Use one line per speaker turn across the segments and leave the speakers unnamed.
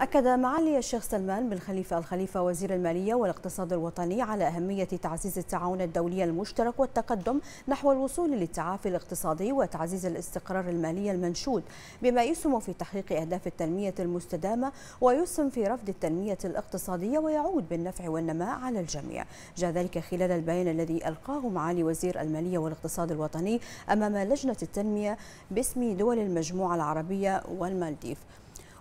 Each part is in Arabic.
أكد معالي الشيخ سلمان بن خليفة الخليفة وزير المالية والاقتصاد الوطني على أهمية تعزيز التعاون الدولي المشترك والتقدم نحو الوصول للتعافي الاقتصادي وتعزيز الاستقرار المالي المنشود بما يسهم في تحقيق أهداف التنمية المستدامة ويسهم في رفض التنمية الاقتصادية ويعود بالنفع والنماء على الجميع جاء ذلك خلال البيان الذي ألقاه معالي وزير المالية والاقتصاد الوطني أمام لجنة التنمية باسم دول المجموعة العربية والمالديف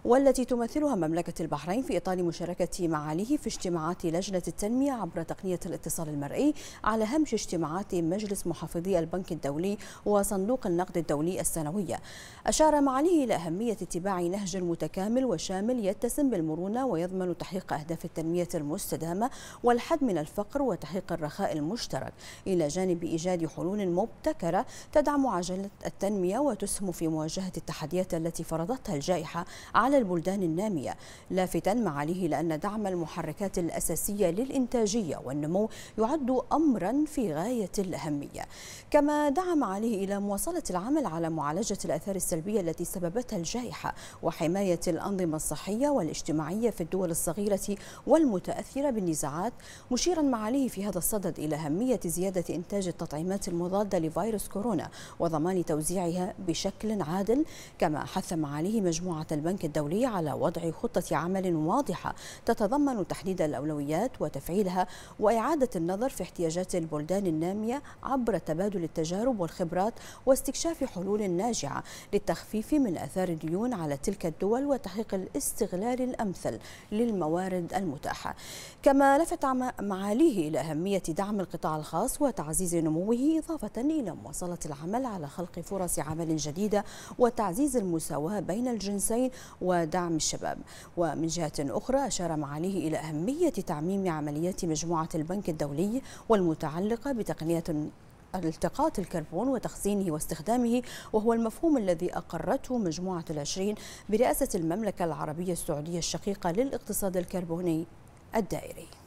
والتي تمثلها مملكة البحرين في إطار مشاركة معاليه في اجتماعات لجنة التنمية عبر تقنية الاتصال المرئي على هامش اجتماعات مجلس محافظي البنك الدولي وصندوق النقد الدولي السنوية أشار معاليه إلى أهمية اتباع نهج متكامل وشامل يتسم بالمرونة ويضمن تحقيق أهداف التنمية المستدامة والحد من الفقر وتحقيق الرخاء المشترك إلى جانب إيجاد حلول مبتكرة تدعم عجلة التنمية وتسهم في مواجهة التحديات التي فرضتها الجائحة على البلدان النامية لافتا معاليه لأن دعم المحركات الأساسية للإنتاجية والنمو يعد أمرا في غاية الأهمية كما دعا معاليه إلى مواصلة العمل على معالجة الأثار السلبية التي سببتها الجائحة وحماية الأنظمة الصحية والاجتماعية في الدول الصغيرة والمتأثرة بالنزاعات مشيرا معاليه في هذا الصدد إلى أهمية زيادة إنتاج التطعيمات المضادة لفيروس كورونا وضمان توزيعها بشكل عادل كما حث معاليه مجموعة البنك الدولي الدولي على وضع خطة عمل واضحة تتضمن تحديد الأولويات وتفعيلها وإعادة النظر في احتياجات البلدان النامية عبر تبادل التجارب والخبرات واستكشاف حلول ناجعة للتخفيف من أثار الديون على تلك الدول وتحقيق الاستغلال الأمثل للموارد المتاحة كما لفت معاليه إلى أهمية دعم القطاع الخاص وتعزيز نموه إضافة إلى مواصلة العمل على خلق فرص عمل جديدة وتعزيز المساواة بين الجنسين ودعم الشباب ومن جهة أخرى أشار معاليه إلى أهمية تعميم عمليات مجموعة البنك الدولي والمتعلقة بتقنية التقاط الكربون وتخزينه واستخدامه وهو المفهوم الذي أقرته مجموعة العشرين برئاسة المملكة العربية السعودية الشقيقة للاقتصاد الكربوني الدائري